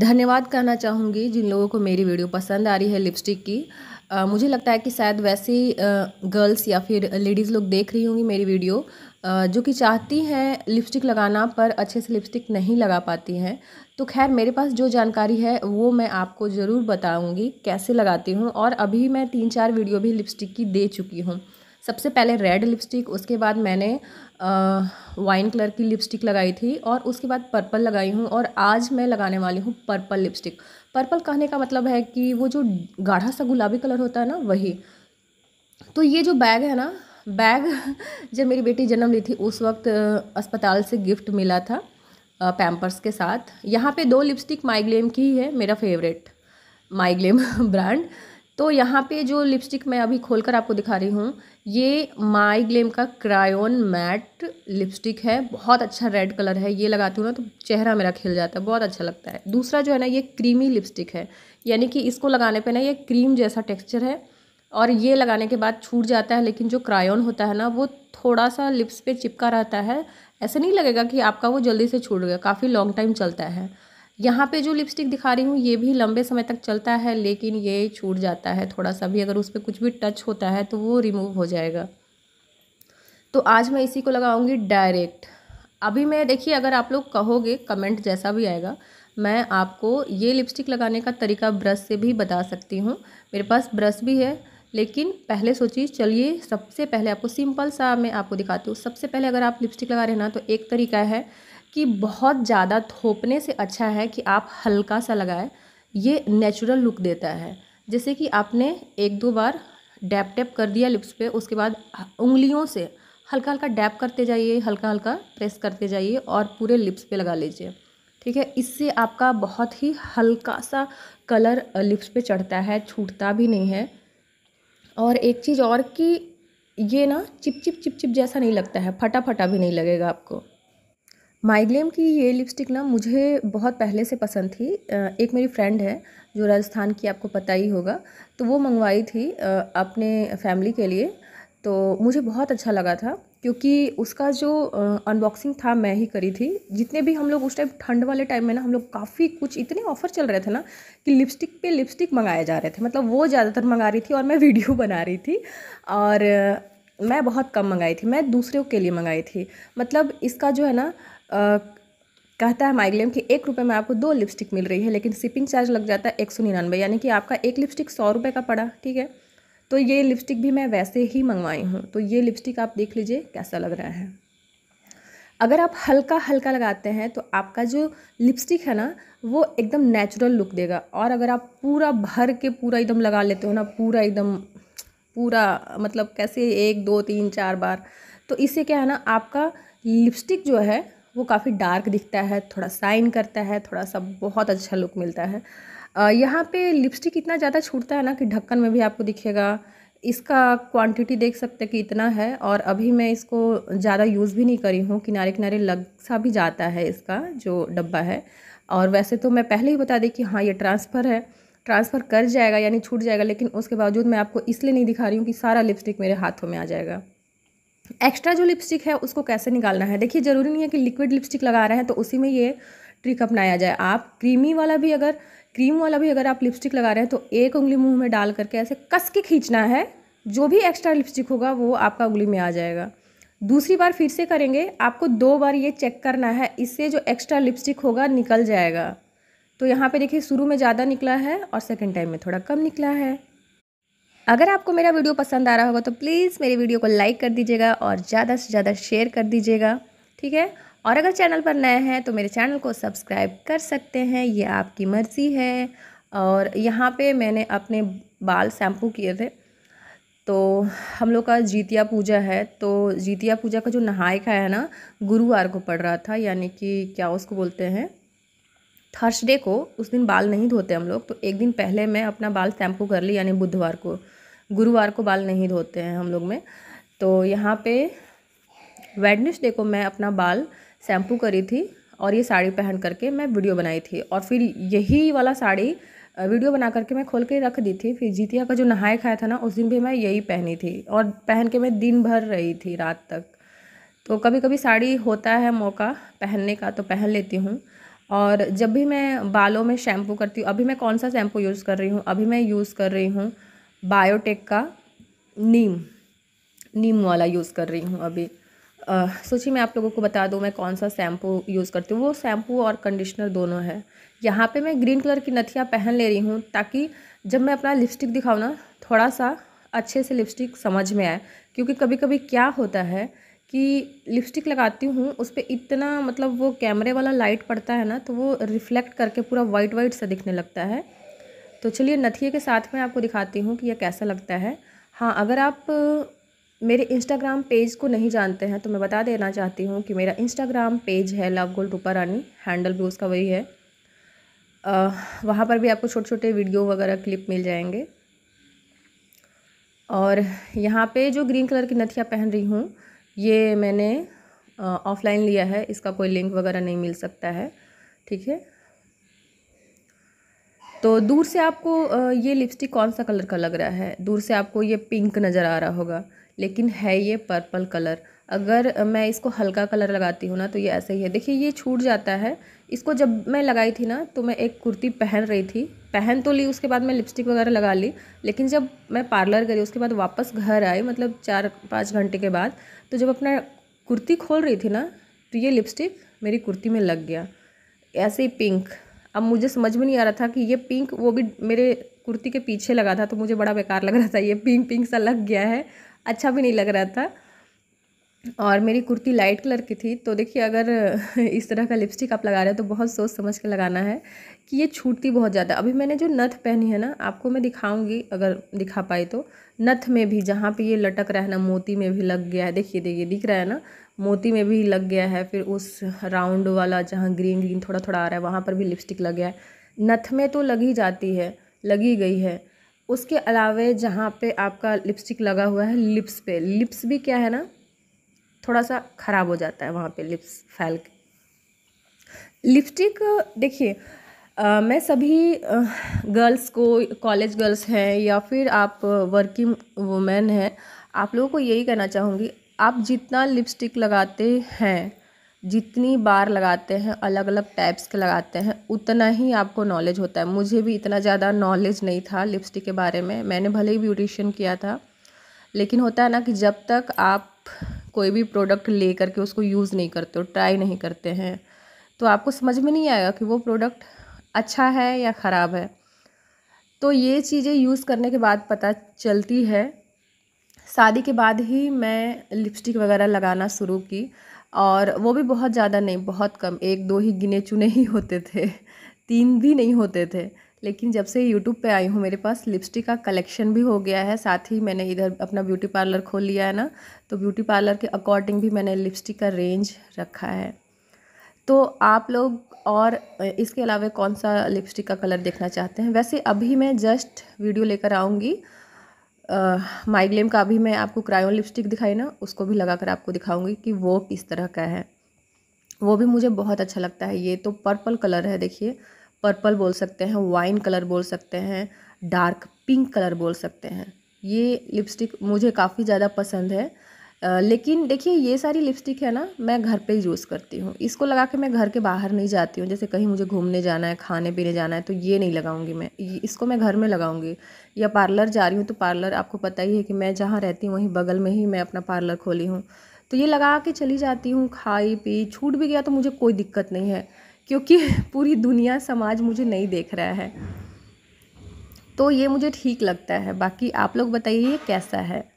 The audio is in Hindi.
धन्यवाद करना चाहूँगी जिन लोगों को मेरी वीडियो पसंद आ रही है लिपस्टिक की आ, मुझे लगता है कि शायद वैसे गर्ल्स या फिर लेडीज़ लोग देख रही होंगी मेरी वीडियो आ, जो कि चाहती हैं लिपस्टिक लगाना पर अच्छे से लिपस्टिक नहीं लगा पाती हैं तो खैर मेरे पास जो जानकारी है वो मैं आपको ज़रूर बताऊँगी कैसे लगाती हूँ और अभी मैं तीन चार वीडियो भी लिपस्टिक की दे चुकी हूँ सबसे पहले रेड लिपस्टिक उसके बाद मैंने वाइन कलर की लिपस्टिक लगाई थी और उसके बाद पर्पल लगाई हूँ और आज मैं लगाने वाली हूँ पर्पल लिपस्टिक पर्पल कहने का मतलब है कि वो जो गाढ़ा सा गुलाबी कलर होता है ना वही तो ये जो बैग है ना बैग जब मेरी बेटी जन्म ली थी उस वक्त अस्पताल से गिफ्ट मिला था पैम्पर्स के साथ यहाँ पे दो लिपस्टिक माइग्लेम की ही है मेरा फेवरेट माइग्लेम ब्रांड तो यहाँ पे जो लिपस्टिक मैं अभी खोलकर आपको दिखा रही हूँ ये माई ग्लेम का क्रायोन मैट लिपस्टिक है बहुत अच्छा रेड कलर है ये लगाती हूँ ना तो चेहरा मेरा खिल जाता है बहुत अच्छा लगता है दूसरा जो है ना ये क्रीमी लिपस्टिक है यानी कि इसको लगाने पे ना ये क्रीम जैसा टेक्स्चर है और ये लगाने के बाद छूट जाता है लेकिन जो क्रायोन होता है ना वो थोड़ा सा लिप्स पर चिपका रहता है ऐसा नहीं लगेगा कि आपका वो जल्दी से छूट गया काफ़ी लॉन्ग टाइम चलता है यहाँ पे जो लिपस्टिक दिखा रही हूँ ये भी लंबे समय तक चलता है लेकिन ये छूट जाता है थोड़ा सा भी अगर उस पर कुछ भी टच होता है तो वो रिमूव हो जाएगा तो आज मैं इसी को लगाऊंगी डायरेक्ट अभी मैं देखिए अगर आप लोग कहोगे कमेंट जैसा भी आएगा मैं आपको ये लिपस्टिक लगाने का तरीका ब्रश से भी बता सकती हूँ मेरे पास ब्रश भी है लेकिन पहले सोचिए चलिए सबसे पहले आपको सिंपल सा मैं आपको दिखाती हूँ सबसे पहले अगर आप लिपस्टिक लगा रहे हैं ना तो एक तरीका है कि बहुत ज़्यादा थोपने से अच्छा है कि आप हल्का सा लगाएं ये नेचुरल लुक देता है जैसे कि आपने एक दो बार डैप टैप कर दिया लिप्स पे उसके बाद उंगलियों से हल्का हल्का डैप करते जाइए हल्का हल्का प्रेस करते जाइए और पूरे लिप्स पे लगा लीजिए ठीक है इससे आपका बहुत ही हल्का सा कलर लिप्स पे चढ़ता है छूटता भी नहीं है और एक चीज़ और कि ये ना चिप चिप चिप चिप जैसा नहीं लगता है फटाफटा भी नहीं लगेगा आपको माइग्लेम की ये लिपस्टिक ना मुझे बहुत पहले से पसंद थी एक मेरी फ्रेंड है जो राजस्थान की आपको पता ही होगा तो वो मंगवाई थी अपने फैमिली के लिए तो मुझे बहुत अच्छा लगा था क्योंकि उसका जो अनबॉक्सिंग था मैं ही करी थी जितने भी हम लोग उस टाइम ठंड वाले टाइम में ना हम लोग काफ़ी कुछ इतने ऑफर चल रहे थे ना कि लिपस्टिक पे लिपस्टिक मंगाए जा रहे थे मतलब वो ज़्यादातर मंगा रही थी और मैं वीडियो बना रही थी और मैं बहुत कम मंगाई थी मैं दूसरों के लिए मंगाई थी मतलब इसका जो है ना कहता है माइग्लेम कि एक रुपये में आपको दो लिपस्टिक मिल रही है लेकिन शिपिंग चार्ज लग जाता है एक सौ निन्यानवे यानी कि आपका एक लिपस्टिक सौ रुपये का पड़ा ठीक है तो ये लिपस्टिक भी मैं वैसे ही मंगवाई हूँ तो ये लिपस्टिक आप देख लीजिए कैसा लग रहा है अगर आप हल्का हल्का लगाते हैं तो आपका जो लिपस्टिक है ना वो एकदम नेचुरल लुक देगा और अगर आप पूरा भर के पूरा एकदम लगा लेते हो ना पूरा एकदम पूरा मतलब कैसे एक दो तीन चार बार तो इससे क्या है ना आपका लिपस्टिक जो है वो काफ़ी डार्क दिखता है थोड़ा साइन करता है थोड़ा सा बहुत अच्छा लुक मिलता है यहाँ पे लिपस्टिक इतना ज़्यादा छूटता है ना कि ढक्कन में भी आपको दिखेगा इसका क्वांटिटी देख सकते हैं कि इतना है और अभी मैं इसको ज़्यादा यूज़ भी नहीं करी हूँ किनारे किनारे लग सा भी जाता है इसका जो डब्बा है और वैसे तो मैं पहले ही बता दी कि हाँ ये ट्रांसफ़र है ट्रांसफ़र कर जाएगा यानी छूट जाएगा लेकिन उसके बावजूद मैं आपको इसलिए नहीं दिखा रही हूँ कि सारा लिपस्टिक मेरे हाथों में आ जाएगा एक्स्ट्रा जो लिपस्टिक है उसको कैसे निकालना है देखिए ज़रूरी नहीं है कि लिक्विड लिपस्टिक लगा रहे हैं तो उसी में ये ट्रिक अपनाया जाए आप क्रीमी वाला भी अगर क्रीम वाला भी अगर आप लिपस्टिक लगा रहे हैं तो एक उंगली मुंह में डाल करके ऐसे कस के खींचना है जो भी एक्स्ट्रा लिपस्टिक होगा वो आपका उंगली में आ जाएगा दूसरी बार फिर से करेंगे आपको दो बार ये चेक करना है इससे जो एक्स्ट्रा लिपस्टिक होगा निकल जाएगा तो यहाँ पे देखिए शुरू में ज़्यादा निकला है और सेकेंड टाइम में थोड़ा कम निकला है अगर आपको मेरा वीडियो पसंद आ रहा होगा तो प्लीज़ मेरे वीडियो को लाइक कर दीजिएगा और ज़्यादा से ज़्यादा शेयर कर दीजिएगा ठीक है और अगर चैनल पर नए हैं तो मेरे चैनल को सब्सक्राइब कर सकते हैं ये आपकी मर्ज़ी है और यहाँ पे मैंने अपने बाल शैम्पू किए थे तो हम लोग का जीतिया पूजा है तो जीतिया पूजा का जो नहाय खाया है ना गुरुवार को पड़ रहा था यानी कि क्या उसको बोलते हैं थर्सडे को उस दिन बाल नहीं धोते हम लोग तो एक दिन पहले मैं अपना बाल शैम्पू कर ली यानी बुधवार को गुरुवार को बाल नहीं धोते हैं हम लोग में तो यहाँ पे वेडनेसडे को मैं अपना बाल शैम्पू करी थी और ये साड़ी पहन करके मैं वीडियो बनाई थी और फिर यही वाला साड़ी वीडियो बना करके मैं खोल के रख दी थी फिर जीतिया का जो नहाए खाया था ना उस दिन भी मैं यही पहनी थी और पहन के मैं दिन भर रही थी रात तक तो कभी कभी साड़ी होता है मौका पहनने का तो पहन लेती हूँ और जब भी मैं बालों में शैम्पू करती हूँ अभी मैं कौन सा शैम्पू यूज़ कर रही हूँ अभी मैं यूज़ कर रही हूँ बायोटेक का नीम नीम वाला यूज़ कर रही हूँ अभी सोचिए मैं आप लोगों को बता दूँ मैं कौन सा शैम्पू यूज़ करती हूँ वो शैम्पू और कंडीशनर दोनों है यहाँ पे मैं ग्रीन कलर की नथियाँ पहन ले रही हूँ ताकि जब मैं अपना लिपस्टिक दिखाऊँ ना थोड़ा सा अच्छे से लिपस्टिक समझ में आए क्योंकि कभी कभी क्या होता है कि लिपस्टिक लगाती हूँ उस पर इतना मतलब वो कैमरे वाला लाइट पड़ता है ना तो वो रिफ्लेक्ट करके पूरा वाइट वाइट सा दिखने लगता है तो चलिए नथिए के साथ में आपको दिखाती हूँ कि यह कैसा लगता है हाँ अगर आप मेरे इंस्टाग्राम पेज को नहीं जानते हैं तो मैं बता देना चाहती हूँ कि मेरा इंस्टाग्राम पेज है love goal Rupa Rani handle भी उसका वही है वहाँ पर भी आपको छोटे छोटे वीडियो वगैरह क्लिप मिल जाएंगे और यहाँ पे जो ग्रीन कलर की नथिया पहन रही हूँ ये मैंने ऑफ़लाइन लिया है इसका कोई लिंक वगैरह नहीं मिल सकता है ठीक है तो दूर से आपको ये लिपस्टिक कौन सा कलर का लग रहा है दूर से आपको ये पिंक नज़र आ रहा होगा लेकिन है ये पर्पल कलर अगर मैं इसको हल्का कलर लगाती हूँ ना तो ये ऐसे ही है देखिए ये छूट जाता है इसको जब मैं लगाई थी ना तो मैं एक कुर्ती पहन रही थी पहन तो ली उसके बाद मैं लिपस्टिक वगैरह लगा ली लेकिन जब मैं पार्लर गई उसके बाद वापस घर आई मतलब चार पाँच घंटे के बाद तो जब अपना कुर्ती खोल रही थी ना तो ये लिपस्टिक मेरी कुर्ती में लग गया ऐसे ही पिंक अब मुझे समझ में नहीं आ रहा था कि ये पिंक वो भी मेरे कुर्ती के पीछे लगा था तो मुझे बड़ा बेकार लग रहा था ये पिंक पिंक सा लग गया है अच्छा भी नहीं लग रहा था और मेरी कुर्ती लाइट कलर की थी तो देखिए अगर इस तरह का लिपस्टिक आप लगा रहे हैं तो बहुत सोच समझ के लगाना है कि ये छूटती बहुत ज़्यादा अभी मैंने जो नथ पहनी है ना आपको मैं दिखाऊंगी अगर दिखा पाई तो नथ में भी जहाँ पे ये लटक रहा है ना मोती में भी लग गया है देखिए देखिए दिख रहा है ना मोती में भी लग गया है फिर उस राउंड वाला जहाँ ग्रीन ग्रीन थोड़ा थोड़ा आ रहा है वहाँ पर भी लिपस्टिक लग गया है नथ में तो लग ही जाती है लगी गई है उसके अलावे जहाँ पे आपका लिपस्टिक लगा हुआ है लिप्स पे लिप्स भी क्या है ना थोड़ा सा ख़राब हो जाता है वहाँ पे लिप्स फैल के लिपस्टिक देखिए मैं सभी गर्ल्स को कॉलेज गर्ल्स हैं या फिर आप वर्किंग वुमेन हैं आप लोगों को यही कहना चाहूँगी आप जितना लिपस्टिक लगाते हैं जितनी बार लगाते हैं अलग अलग टाइप्स के लगाते हैं उतना ही आपको नॉलेज होता है मुझे भी इतना ज़्यादा नॉलेज नहीं था लिपस्टिक के बारे में मैंने भले ही ब्यूटिशियन किया था लेकिन होता है ना कि जब तक आप कोई भी प्रोडक्ट ले करके उसको यूज़ नहीं करते हो ट्राई नहीं करते हैं तो आपको समझ में नहीं आएगा कि वो प्रोडक्ट अच्छा है या ख़राब है तो ये चीज़ें यूज़ करने के बाद पता चलती है शादी के बाद ही मैं लिपस्टिक वगैरह लगाना शुरू की और वो भी बहुत ज़्यादा नहीं बहुत कम एक दो ही गिने चुने ही होते थे तीन भी नहीं होते थे लेकिन जब से यूट्यूब पे आई हूँ मेरे पास लिपस्टिक का कलेक्शन भी हो गया है साथ ही मैंने इधर अपना ब्यूटी पार्लर खोल लिया है ना तो ब्यूटी पार्लर के अकॉर्डिंग भी मैंने लिपस्टिक का रेंज रखा है तो आप लोग और इसके अलावा कौन सा लिपस्टिक का कलर देखना चाहते हैं वैसे अभी मैं जस्ट वीडियो लेकर आऊँगी माइग्लेम का अभी मैं आपको क्रायोन लिपस्टिक दिखाई ना उसको भी लगा कर आपको दिखाऊँगी कि वो किस तरह का है वो भी मुझे बहुत अच्छा लगता है ये तो पर्पल कलर है देखिए पर्पल बोल सकते हैं वाइन कलर बोल सकते हैं डार्क पिंक कलर बोल सकते हैं ये लिपस्टिक मुझे काफ़ी ज़्यादा पसंद है आ, लेकिन देखिए ये सारी लिपस्टिक है ना मैं घर पे यूज़ करती हूँ इसको लगा के मैं घर के बाहर नहीं जाती हूँ जैसे कहीं मुझे घूमने जाना है खाने पीने जाना है तो ये नहीं लगाऊंगी मैं इसको मैं घर में लगाऊंगी या पार्लर जा रही हूँ तो पार्लर आपको पता ही है कि मैं जहाँ रहती हूँ वहीं बगल में ही मैं अपना पार्लर खोली हूँ तो ये लगा के चली जाती हूँ खाई पी छूट भी गया तो मुझे कोई दिक्कत नहीं है क्योंकि पूरी दुनिया समाज मुझे नहीं देख रहा है तो ये मुझे ठीक लगता है बाकी आप लोग बताइए कैसा है